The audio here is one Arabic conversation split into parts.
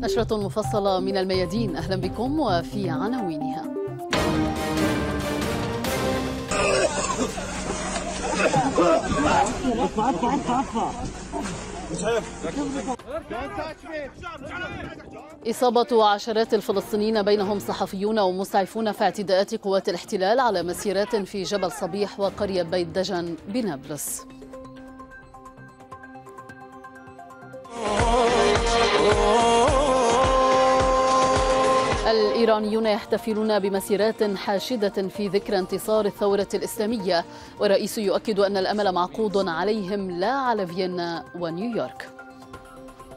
نشرة مفصلة من الميادين أهلا بكم وفي عناوينها إصابة عشرات الفلسطينيين بينهم صحفيون ومسعفون في اعتداءات قوات الاحتلال على مسيرات في جبل صبيح وقرية بيت دجن بنابلس Oh الإيرانيون يحتفلون بمسيرات حاشدة في ذكرى انتصار الثورة الإسلامية والرئيس يؤكد أن الأمل معقود عليهم لا على فيينا ونيويورك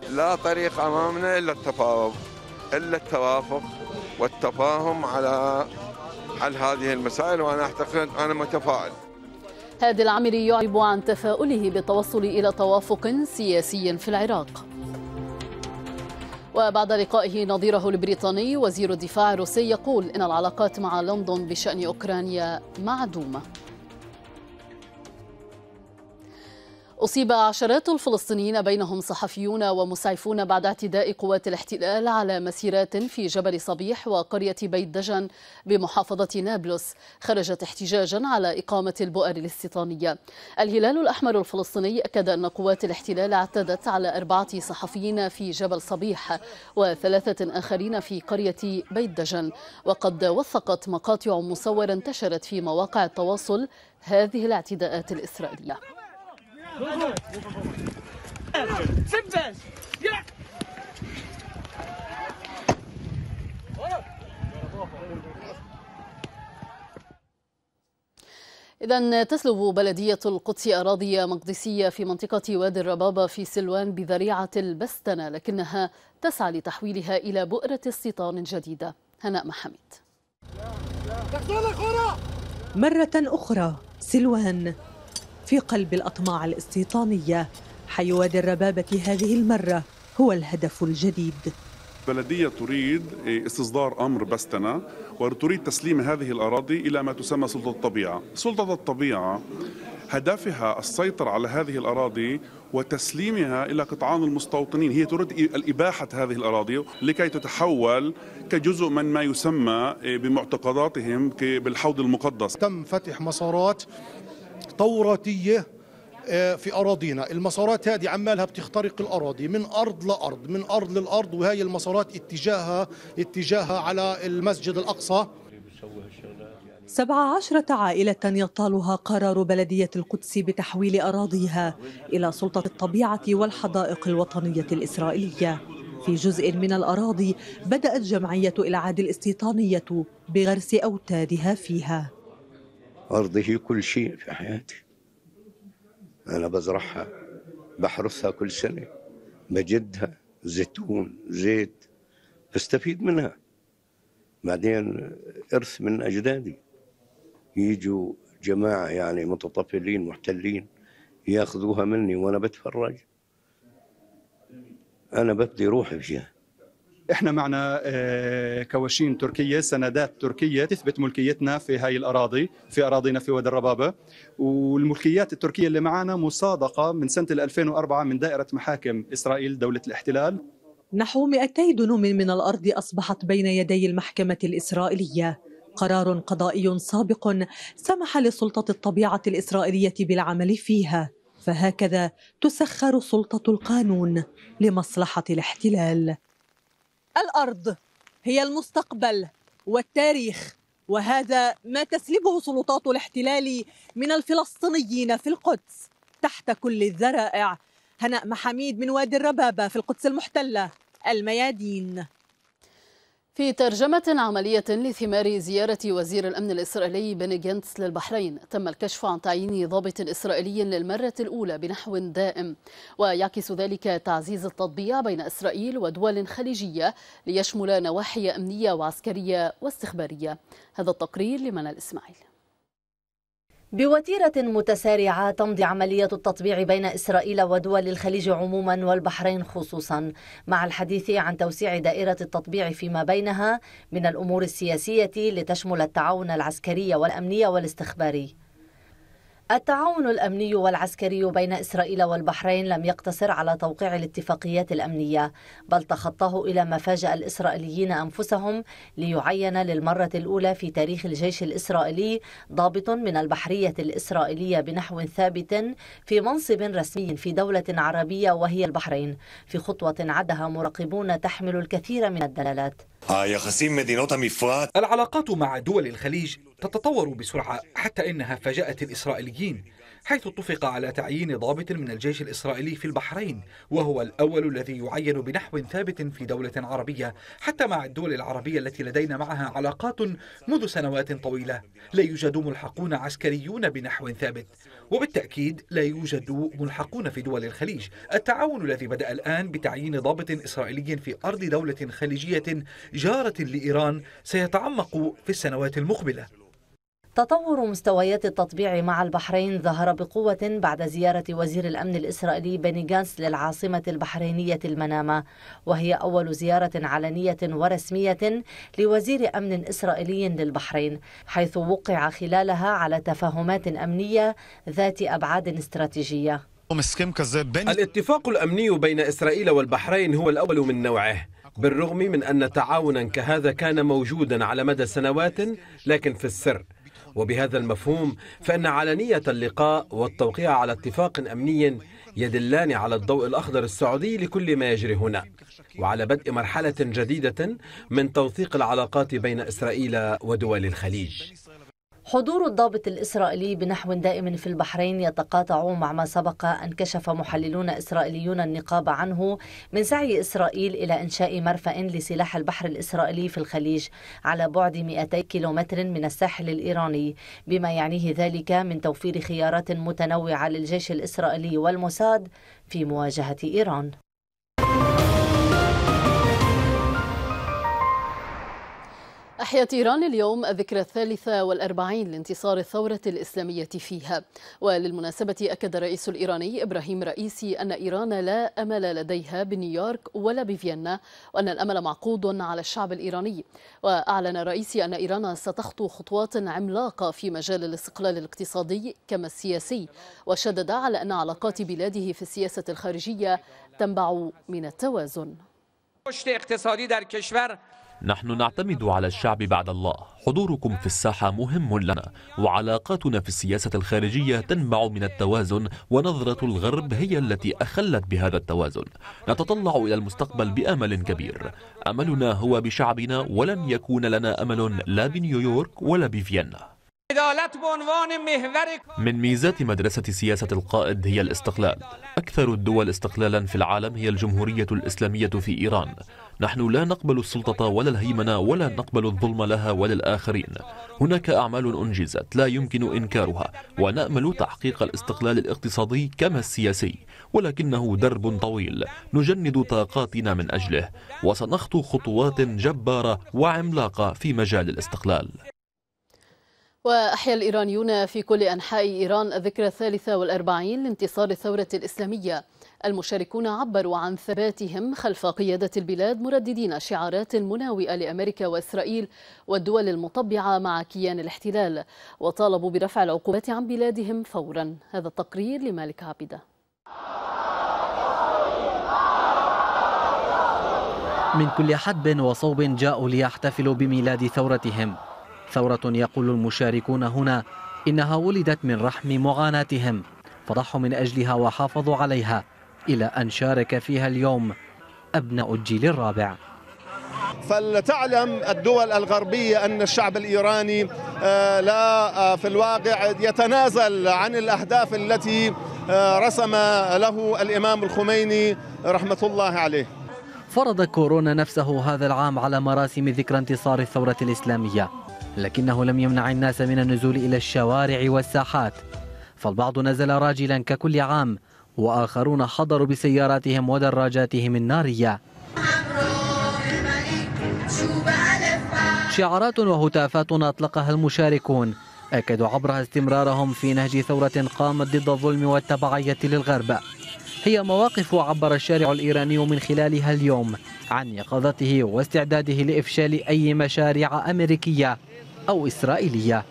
لا طريق أمامنا إلا التفاوض إلا التوافق والتفاهم على حل هذه المسائل وأنا أعتقد أنا متفائل هادي العمري يعرب عن تفاؤله بالتوصل إلى توافق سياسي في العراق وبعد لقائه نظيره البريطاني وزير الدفاع الروسي يقول إن العلاقات مع لندن بشأن أوكرانيا معدومة أصيب عشرات الفلسطينيين بينهم صحفيون ومسعفون بعد اعتداء قوات الاحتلال على مسيرات في جبل صبيح وقرية بيت دجن بمحافظة نابلس خرجت احتجاجا على إقامة البؤر الاستيطانية الهلال الأحمر الفلسطيني أكد أن قوات الاحتلال اعتدت على أربعة صحفيين في جبل صبيح وثلاثة آخرين في قرية بيت دجن وقد وثقت مقاطع مصورة انتشرت في مواقع التواصل هذه الاعتداءات الإسرائيلية إذا تسلب بلدية القدس أراضي مقدسية في منطقة وادي الربابة في سلوان بذريعة البستنة لكنها تسعى لتحويلها إلى بؤرة استيطان جديدة هناء محمد مرة أخرى سلوان في قلب الأطماع الاستيطانية حي وادي الربابة هذه المرة هو الهدف الجديد بلدية تريد إيه، استصدار أمر بستنا وتريد تسليم هذه الأراضي إلى ما تسمى سلطة الطبيعة سلطة الطبيعة هدفها السيطرة على هذه الأراضي وتسليمها إلى قطعان المستوطنين هي تريد إيه، إباحة هذه الأراضي لكي تتحول كجزء من ما يسمى إيه، بمعتقداتهم بالحوض المقدس تم فتح مسارات توراتية آه، في أراضينا المسارات هذه عمالها بتخترق الأراضي من أرض لأرض من أرض للأرض وهي المسارات اتجاهها اتجاهها على المسجد الأقصى 17 عائلة يطالها قرار بلدية القدس بتحويل أراضيها إلى سلطة الطبيعة والحدائق الوطنية الإسرائيلية في جزء من الأراضي بدأت جمعية إلعاد الاستيطانية بغرس أوتادها فيها أرضه كل شيء في حياتي أنا بزرعها بحرثها كل سنة بجدها زيتون زيت بستفيد منها بعدين إرث من أجدادي يجوا جماعة يعني متطفلين محتلين ياخذوها مني وأنا بتفرج أنا ببدي روحي فيها احنا معنا آه، كواشين تركيه سندات تركيه تثبت ملكيتنا في هاي الاراضي في اراضينا في وادي الربابه والملكيات التركيه اللي معنا مصادقه من سنه 2004 من دائره محاكم اسرائيل دوله الاحتلال نحو 200 دنوم من الارض اصبحت بين يدي المحكمه الاسرائيليه قرار قضائي سابق سمح لسلطه الطبيعه الاسرائيليه بالعمل فيها فهكذا تسخر سلطه القانون لمصلحه الاحتلال الارض هي المستقبل والتاريخ وهذا ما تسلبه سلطات الاحتلال من الفلسطينيين في القدس تحت كل الذرائع هناء محاميد من وادي الربابه في القدس المحتله الميادين في ترجمة عملية لثمار زيارة وزير الأمن الإسرائيلي بني جنتس للبحرين تم الكشف عن تعيين ضابط إسرائيلي للمرة الأولى بنحو دائم ويعكس ذلك تعزيز التطبيع بين إسرائيل ودول خليجية ليشمل نواحي أمنية وعسكرية واستخبارية هذا التقرير لمنى الإسماعيل بوتيرة متسارعة تمضي عملية التطبيع بين إسرائيل ودول الخليج عموما والبحرين خصوصا مع الحديث عن توسيع دائرة التطبيع فيما بينها من الأمور السياسية لتشمل التعاون العسكري والأمني والاستخباري التعاون الأمني والعسكري بين إسرائيل والبحرين لم يقتصر على توقيع الاتفاقيات الأمنية بل تخطاه إلى ما فاجأ الإسرائيليين أنفسهم ليعين للمرة الأولى في تاريخ الجيش الإسرائيلي ضابط من البحرية الإسرائيلية بنحو ثابت في منصب رسمي في دولة عربية وهي البحرين في خطوة عدها مراقبون تحمل الكثير من الدلالات آه، العلاقات مع دول الخليج تتطور بسرعة حتى إنها فاجأت الإسرائيليين حيث اتفق على تعيين ضابط من الجيش الإسرائيلي في البحرين وهو الأول الذي يعين بنحو ثابت في دولة عربية حتى مع الدول العربية التي لدينا معها علاقات منذ سنوات طويلة لا يوجد ملحقون عسكريون بنحو ثابت وبالتأكيد لا يوجد ملحقون في دول الخليج التعاون الذي بدأ الآن بتعيين ضابط إسرائيلي في أرض دولة خليجية جارة لإيران سيتعمق في السنوات المقبلة تطور مستويات التطبيع مع البحرين ظهر بقوة بعد زيارة وزير الأمن الإسرائيلي بني جانس للعاصمة البحرينية المنامة وهي أول زيارة علنية ورسمية لوزير أمن إسرائيلي للبحرين حيث وقع خلالها على تفاهمات أمنية ذات أبعاد استراتيجية الاتفاق الأمني بين إسرائيل والبحرين هو الأول من نوعه بالرغم من أن تعاونا كهذا كان موجودا على مدى سنوات لكن في السر وبهذا المفهوم فإن علنية اللقاء والتوقيع على اتفاق أمني يدلان على الضوء الأخضر السعودي لكل ما يجري هنا وعلى بدء مرحلة جديدة من توثيق العلاقات بين إسرائيل ودول الخليج حضور الضابط الإسرائيلي بنحو دائم في البحرين يتقاطع مع ما سبق أن كشف محللون إسرائيليون النقاب عنه من سعي إسرائيل إلى إنشاء مرفأ لسلاح البحر الإسرائيلي في الخليج على بعد 200 كيلومتر من الساحل الإيراني بما يعنيه ذلك من توفير خيارات متنوعة للجيش الإسرائيلي والموساد في مواجهة إيران أحيت إيران اليوم الذكرى الثالثة والأربعين لانتصار الثورة الإسلامية فيها وللمناسبة أكد الرئيس الإيراني إبراهيم رئيسي أن إيران لا أمل لديها بنيويورك ولا بفيينا وأن الأمل معقود على الشعب الإيراني وأعلن رئيسي أن إيران ستخطو خطوات عملاقة في مجال الاستقلال الاقتصادي كما السياسي وشدد على أن علاقات بلاده في السياسة الخارجية تنبع من التوازن. در نحن نعتمد على الشعب بعد الله حضوركم في الساحة مهم لنا وعلاقاتنا في السياسة الخارجية تنبع من التوازن ونظرة الغرب هي التي أخلت بهذا التوازن نتطلع إلى المستقبل بأمل كبير أملنا هو بشعبنا ولن يكون لنا أمل لا بنيويورك ولا بفيينا من ميزات مدرسة سياسة القائد هي الاستقلال أكثر الدول استقلالا في العالم هي الجمهورية الإسلامية في إيران نحن لا نقبل السلطة ولا الهيمنة ولا نقبل الظلم لها ولا الآخرين هناك أعمال أنجزت لا يمكن إنكارها ونأمل تحقيق الاستقلال الاقتصادي كما السياسي ولكنه درب طويل نجند طاقاتنا من أجله وسنخطو خطوات جبارة وعملاقة في مجال الاستقلال وأحيا الإيرانيون في كل أنحاء إيران الذكرى الثالثة والأربعين لانتصار الثورة الإسلامية المشاركون عبروا عن ثباتهم خلف قيادة البلاد مرددين شعارات مناوئة لأمريكا وإسرائيل والدول المطبعة مع كيان الاحتلال وطالبوا برفع العقوبات عن بلادهم فورا هذا التقرير لمالك عبده من كل حدب وصوب جاءوا ليحتفلوا بميلاد ثورتهم ثورة يقول المشاركون هنا إنها ولدت من رحم معاناتهم فضحوا من أجلها وحافظوا عليها إلى أن شارك فيها اليوم أبناء الجيل الرابع فلتعلم الدول الغربية أن الشعب الإيراني آه، لا آه، في الواقع يتنازل عن الأهداف التي آه، رسم له الإمام الخميني رحمة الله عليه فرض كورونا نفسه هذا العام على مراسم ذكرى انتصار الثورة الإسلامية لكنه لم يمنع الناس من النزول إلى الشوارع والساحات فالبعض نزل راجلا ككل عام وآخرون حضروا بسياراتهم ودراجاتهم النارية شعارات وهتافات أطلقها المشاركون أكدوا عبرها استمرارهم في نهج ثورة قامت ضد الظلم والتبعية للغرب هي مواقف عبر الشارع الإيراني من خلالها اليوم عن يقظته واستعداده لإفشال أي مشاريع أمريكية أو إسرائيلية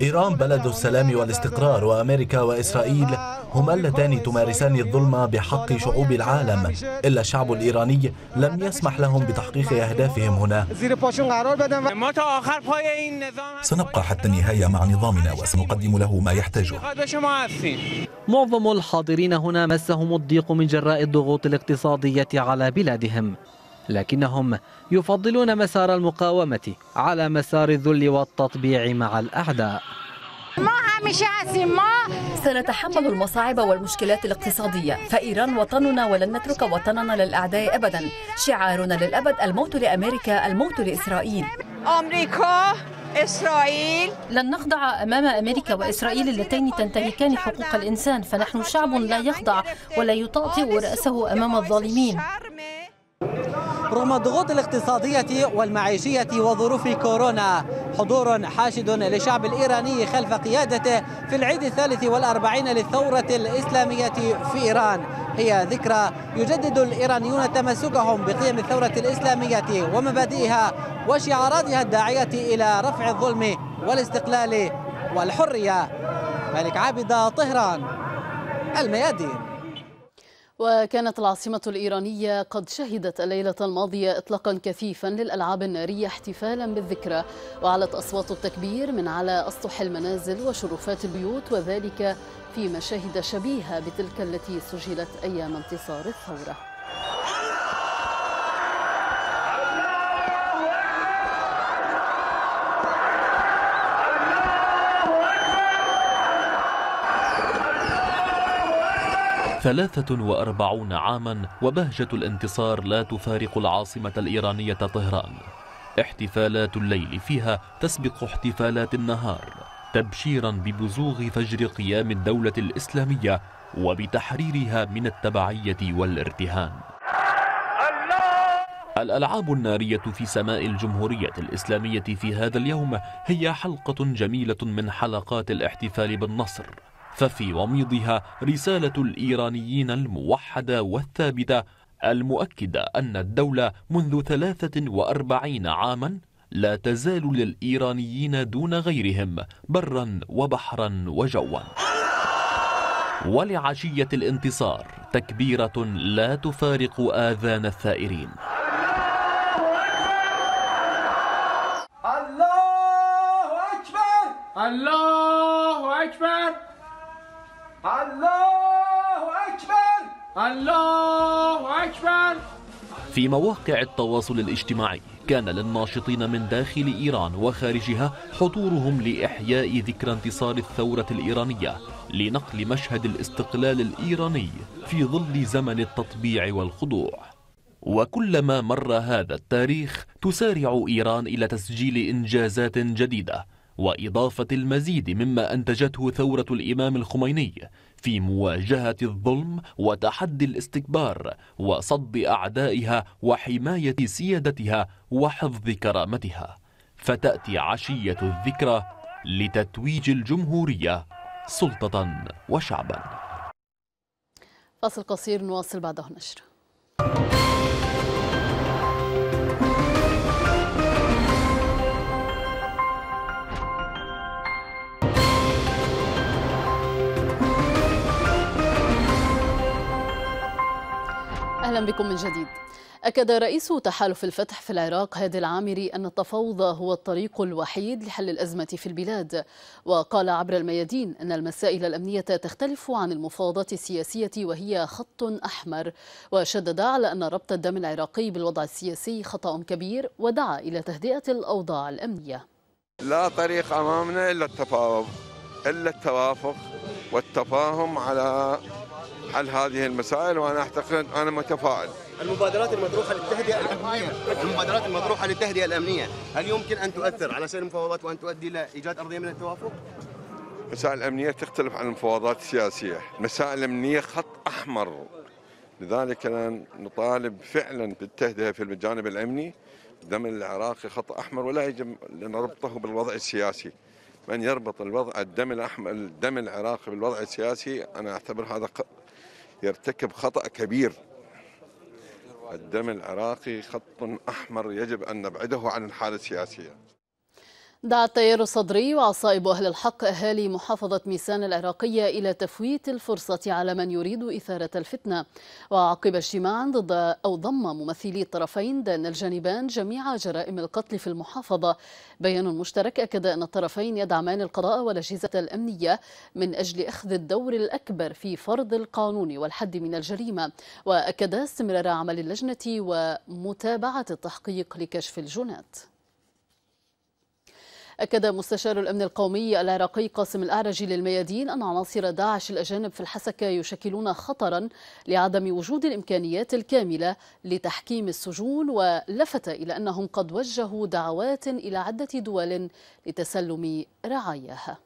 إيران بلد السلام والاستقرار وأمريكا وإسرائيل هما اللتان تمارسان الظلم بحق شعوب العالم إلا الشعب الإيراني لم يسمح لهم بتحقيق أهدافهم هنا سنبقى حتى النهاية مع نظامنا وسنقدم له ما يحتاجه معظم الحاضرين هنا مسهم الضيق من جراء الضغوط الاقتصادية على بلادهم لكنهم يفضلون مسار المقاومة على مسار الذل والتطبيع مع الأعداء سنتحمل المصاعب والمشكلات الاقتصادية فإيران وطننا ولن نترك وطننا للأعداء أبدا شعارنا للأبد الموت لأمريكا الموت لإسرائيل أمريكا إسرائيل لن نخضع أمام أمريكا وإسرائيل اللتين تنتهكان حقوق الإنسان فنحن شعب لا يخضع ولا يطأطئ رأسه أمام الظالمين رغم الضغوط الاقتصادية والمعيشية وظروف كورونا حضور حاشد للشعب الإيراني خلف قيادته في العيد الثالث والأربعين للثورة الإسلامية في إيران هي ذكرى يجدد الإيرانيون تمسكهم بقيم الثورة الإسلامية ومبادئها وشعاراتها الداعية إلى رفع الظلم والاستقلال والحرية ملك عابد طهران الميادين وكانت العاصمة الإيرانية قد شهدت الليلة الماضية إطلاقا كثيفا للألعاب النارية احتفالا بالذكرى وعلت أصوات التكبير من على أسطح المنازل وشرفات البيوت وذلك في مشاهد شبيهة بتلك التي سجلت أيام انتصار الثورة ثلاثة وأربعون عاما وبهجة الانتصار لا تفارق العاصمة الإيرانية طهران احتفالات الليل فيها تسبق احتفالات النهار تبشيرا ببزوغ فجر قيام الدولة الإسلامية وبتحريرها من التبعية والارتهان الألعاب النارية في سماء الجمهورية الإسلامية في هذا اليوم هي حلقة جميلة من حلقات الاحتفال بالنصر ففي وميضها رسالة الإيرانيين الموحدة والثابتة المؤكدة أن الدولة منذ 43 عاما لا تزال للإيرانيين دون غيرهم برا وبحرا وجوا ولعشية الانتصار تكبيرة لا تفارق آذان الثائرين الله أكبر الله أكبر الله أكبر الله أكبر في مواقع التواصل الاجتماعي كان للناشطين من داخل إيران وخارجها حضورهم لإحياء ذكرى انتصار الثورة الإيرانية لنقل مشهد الاستقلال الإيراني في ظل زمن التطبيع والخضوع وكلما مر هذا التاريخ تسارع إيران إلى تسجيل إنجازات جديدة وإضافة المزيد مما أنتجته ثورة الإمام الخميني في مواجهة الظلم وتحدي الاستكبار وصد أعدائها وحماية سيادتها وحفظ كرامتها فتأتي عشية الذكرى لتتويج الجمهورية سلطة وشعبا فصل قصير نواصل بعده نشر بكم من جديد أكد رئيس تحالف الفتح في العراق هادي العامري أن التفاوض هو الطريق الوحيد لحل الأزمة في البلاد وقال عبر الميادين أن المسائل الأمنية تختلف عن المفاوضات السياسية وهي خط أحمر وشدد على أن ربط الدم العراقي بالوضع السياسي خطأ كبير ودعا إلى تهدئة الأوضاع الأمنية لا طريق أمامنا إلا التفاوض إلا التوافق والتفاهم على حل هذه المسائل وانا اعتقد انا متفائل. المبادرات المطروحه للتهدئه الامنيه، المبادرات المطروحه للتهدئه الامنيه، هل يمكن ان تؤثر على سير المفاوضات وان تؤدي الى ايجاد ارضيه من التوافق؟ المسائل الامنيه تختلف عن المفاوضات السياسيه، المسائل الامنيه خط احمر. لذلك نطالب فعلا بالتهدئه في الجانب الامني دم العراقي خط احمر ولا يجب ان نربطه بالوضع السياسي من يربط الوضع الدم الاحمر الدم العراقي بالوضع السياسي انا اعتبر هذا يرتكب خطأ كبير الدم العراقي خط أحمر يجب أن نبعده عن الحالة السياسية دعا التيار الصدري وعصائب أهل الحق أهالي محافظة ميسان العراقية إلى تفويت الفرصة على من يريد إثارة الفتنة وعقب اجتماعا ضد أو ضم ممثلي الطرفين دان الجانبان جميع جرائم القتل في المحافظة بيان مشترك أكد أن الطرفين يدعمان القضاء والأجهزة الأمنية من أجل أخذ الدور الأكبر في فرض القانون والحد من الجريمة وأكد استمرار عمل اللجنة ومتابعة التحقيق لكشف الجنات أكد مستشار الأمن القومي العراقي قاسم الأعرجي للميادين أن عناصر داعش الأجانب في الحسكة يشكلون خطرا لعدم وجود الإمكانيات الكاملة لتحكيم السجون ولفت إلى أنهم قد وجهوا دعوات إلى عدة دول لتسلم رعاياها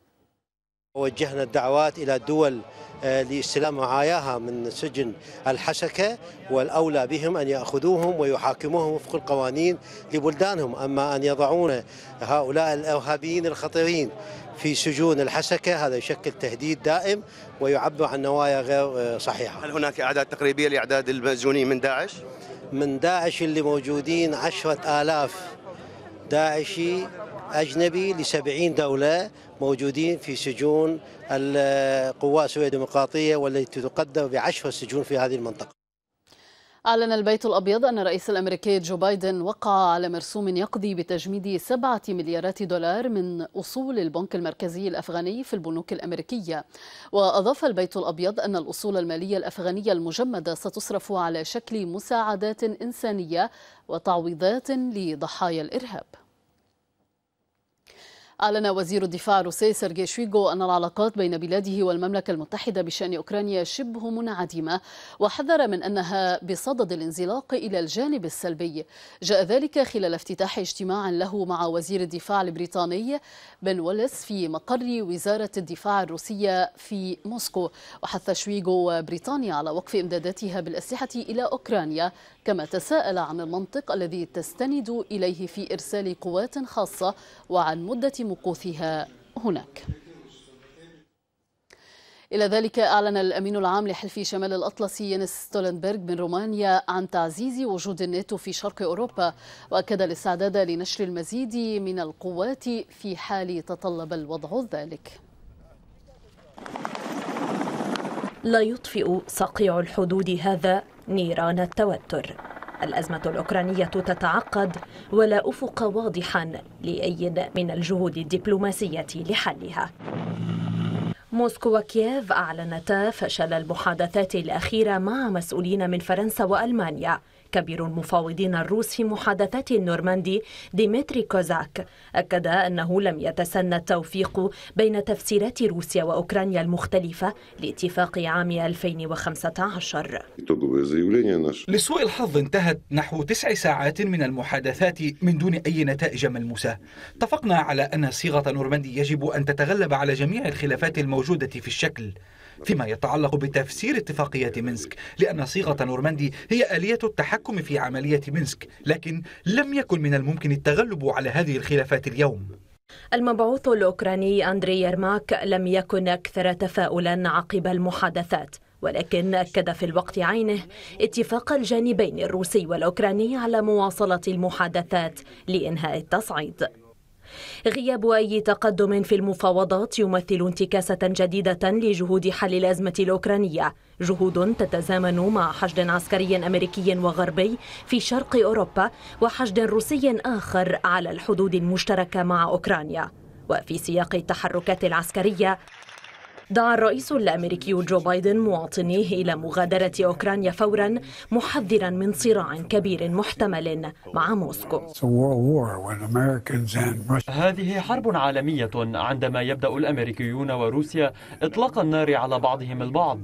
وجهنا الدعوات إلى الدول آه، لاستلام رعاياها من سجن الحسكة والأولى بهم أن يأخذوهم ويحاكموهم وفق القوانين لبلدانهم أما أن يضعون هؤلاء الإرهابيين الخطيرين في سجون الحسكة هذا يشكل تهديد دائم ويعبر عن نوايا غير آه، صحيحة هل هناك أعداد تقريبية لإعداد المسجونين من داعش؟ من داعش اللي موجودين عشرة آلاف داعشي أجنبي لسبعين دولة موجودين في سجون القوات السورية الديمقراطية والتي تقدم بعشر سجون في هذه المنطقة أعلن البيت الأبيض أن الرئيس الأمريكي جو بايدن وقع على مرسوم يقضي بتجميد سبعة مليارات دولار من أصول البنك المركزي الأفغاني في البنوك الأمريكية وأضاف البيت الأبيض أن الأصول المالية الأفغانية المجمدة ستصرف على شكل مساعدات إنسانية وتعويضات لضحايا الإرهاب أعلن وزير الدفاع الروسي سيرجي شويغو أن العلاقات بين بلاده والمملكة المتحدة بشأن أوكرانيا شبه منعدمة وحذر من أنها بصدد الانزلاق إلى الجانب السلبي جاء ذلك خلال افتتاح اجتماع له مع وزير الدفاع البريطاني بن ويلس في مقر وزارة الدفاع الروسية في موسكو وحث شويغو وبريطانيا على وقف إمداداتها بالأسلحة إلى أوكرانيا كما تساءل عن المنطق الذي تستند إليه في إرسال قوات خاصة وعن مدة مقوثها هناك إلى ذلك أعلن الأمين العام لحلف شمال الأطلسي يانس ستولنبرغ من رومانيا عن تعزيز وجود الناتو في شرق أوروبا وأكد الاستعداد لنشر المزيد من القوات في حال تطلب الوضع ذلك لا يطفئ صقيع الحدود هذا نيران التوتر الأزمة الأوكرانية تتعقد ولا أفق واضحا لأي من الجهود الدبلوماسية لحلها موسكو وكييف أعلنتا فشل المحادثات الأخيرة مع مسؤولين من فرنسا وألمانيا كبير المفاوضين الروس في محادثات النورماندي ديمتري كوزاك أكد أنه لم يتسنى التوفيق بين تفسيرات روسيا وأوكرانيا المختلفة لاتفاق عام 2015 لسوء الحظ انتهت نحو تسع ساعات من المحادثات من دون أي نتائج ملموسة اتفقنا على أن صيغة نورماندي يجب أن تتغلب على جميع الخلافات الموجودة في الشكل فيما يتعلق بتفسير اتفاقية مينسك لأن صيغة نورماندي هي آلية التحكم في عملية مينسك لكن لم يكن من الممكن التغلب على هذه الخلافات اليوم المبعوث الأوكراني أندري يرماك لم يكن أكثر تفاؤلا عقب المحادثات ولكن أكد في الوقت عينه اتفاق الجانبين الروسي والأوكراني على مواصلة المحادثات لإنهاء التصعيد غياب أي تقدم في المفاوضات يمثل انتكاسة جديدة لجهود حل الأزمة الأوكرانية جهود تتزامن مع حشد عسكري أمريكي وغربي في شرق أوروبا وحشد روسي آخر على الحدود المشتركة مع أوكرانيا وفي سياق التحركات العسكرية دعا الرئيس الأمريكي جو بايدن مواطنيه إلى مغادرة أوكرانيا فورا محذرا من صراع كبير محتمل مع موسكو هذه حرب عالمية عندما يبدأ الأمريكيون وروسيا إطلاق النار على بعضهم البعض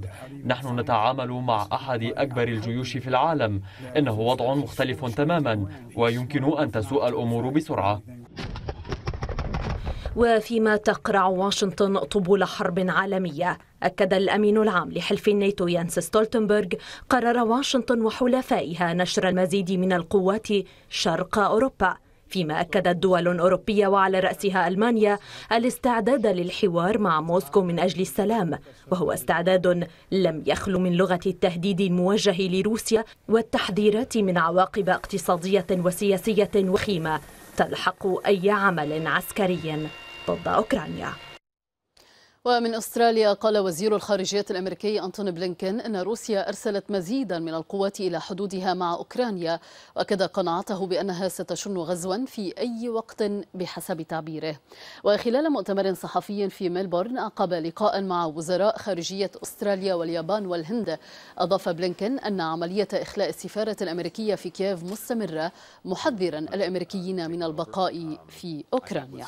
نحن نتعامل مع أحد أكبر الجيوش في العالم إنه وضع مختلف تماما ويمكن أن تسوء الأمور بسرعة وفيما تقرع واشنطن طبول حرب عالمية أكد الأمين العام لحلف الناتو يانس ستولتنبرغ قرار واشنطن وحلفائها نشر المزيد من القوات شرق أوروبا فيما أكدت دول أوروبية وعلى رأسها ألمانيا الاستعداد للحوار مع موسكو من أجل السلام وهو استعداد لم يخلو من لغة التهديد الموجه لروسيا والتحذيرات من عواقب اقتصادية وسياسية وخيمة تلحق أي عمل عسكري ضد أوكرانيا ومن استراليا قال وزير الخارجيه الامريكي انتوني بلينكن ان روسيا ارسلت مزيدا من القوات الى حدودها مع اوكرانيا واكد قناعته بانها ستشن غزوا في اي وقت بحسب تعبيره وخلال مؤتمر صحفي في ملبورن اعقب لقاء مع وزراء خارجيه استراليا واليابان والهند اضاف بلينكن ان عمليه اخلاء السفاره الامريكيه في كييف مستمره محذرا الامريكيين من البقاء في اوكرانيا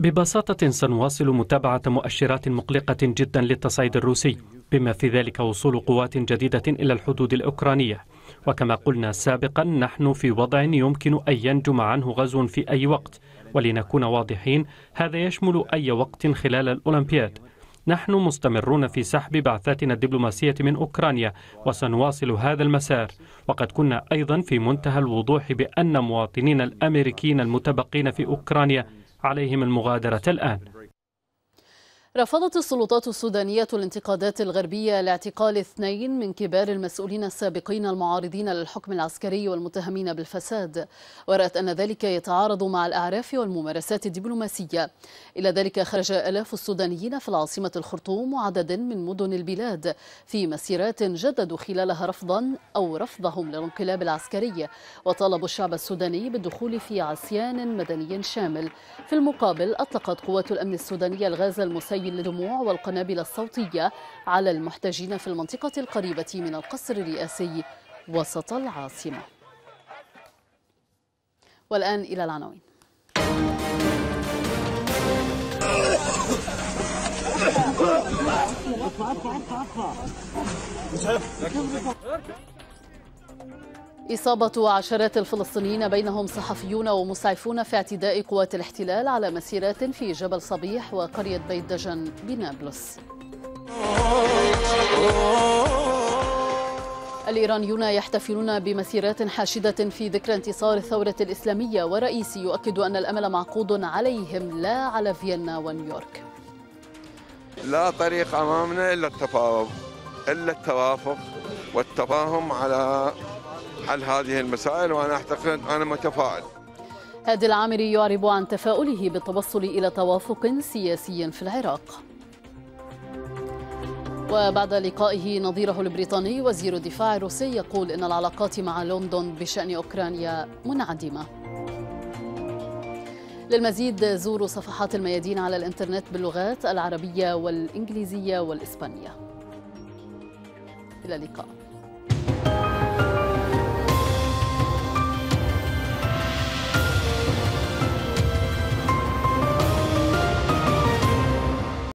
ببساطة سنواصل متابعة مؤشرات مقلقة جدا للتصعيد الروسي بما في ذلك وصول قوات جديدة إلى الحدود الأوكرانية وكما قلنا سابقا نحن في وضع يمكن أن ينجم عنه غزو في أي وقت ولنكون واضحين هذا يشمل أي وقت خلال الأولمبياد نحن مستمرون في سحب بعثاتنا الدبلوماسية من أوكرانيا وسنواصل هذا المسار وقد كنا أيضا في منتهى الوضوح بأن مواطنين الأمريكيين المتبقين في أوكرانيا عليهم المغادرة الآن رفضت السلطات السودانية الانتقادات الغربية لاعتقال اثنين من كبار المسؤولين السابقين المعارضين للحكم العسكري والمتهمين بالفساد ورأت أن ذلك يتعارض مع الأعراف والممارسات الدبلوماسية إلى ذلك خرج ألاف السودانيين في العاصمة الخرطوم وعدد من مدن البلاد في مسيرات جددوا خلالها رفضا أو رفضهم للانقلاب العسكري وطالبوا الشعب السوداني بالدخول في عصيان مدني شامل في المقابل أطلقت قوات الأمن السودانية الغاز المسير نقب الدموع والقنابل الصوتية على المحتجين في المنطقة القريبة من القصر الرئاسي وسط العاصمة والآن إلى العناوين مش إصابة عشرات الفلسطينيين بينهم صحفيون ومسعفون في اعتداء قوات الاحتلال على مسيرات في جبل صبيح وقرية بيت دجن بنابلس الإيرانيون يحتفلون بمسيرات حاشدة في ذكرى انتصار الثورة الإسلامية ورئيسي يؤكد أن الأمل معقود عليهم لا على فيينا ونيويورك لا طريق أمامنا إلا التفاوض إلا التوافق والتفاهم على حل هذه المسائل وأنا أعتقد أنا متفائل هادي العامري يعرب عن تفاؤله بالتوصل إلى توافق سياسي في العراق وبعد لقائه نظيره البريطاني وزير الدفاع الروسي يقول ان العلاقات مع لندن بشان اوكرانيا منعدمه للمزيد زوروا صفحات الميادين على الانترنت باللغات العربيه والانجليزيه والاسبانيه الى اللقاء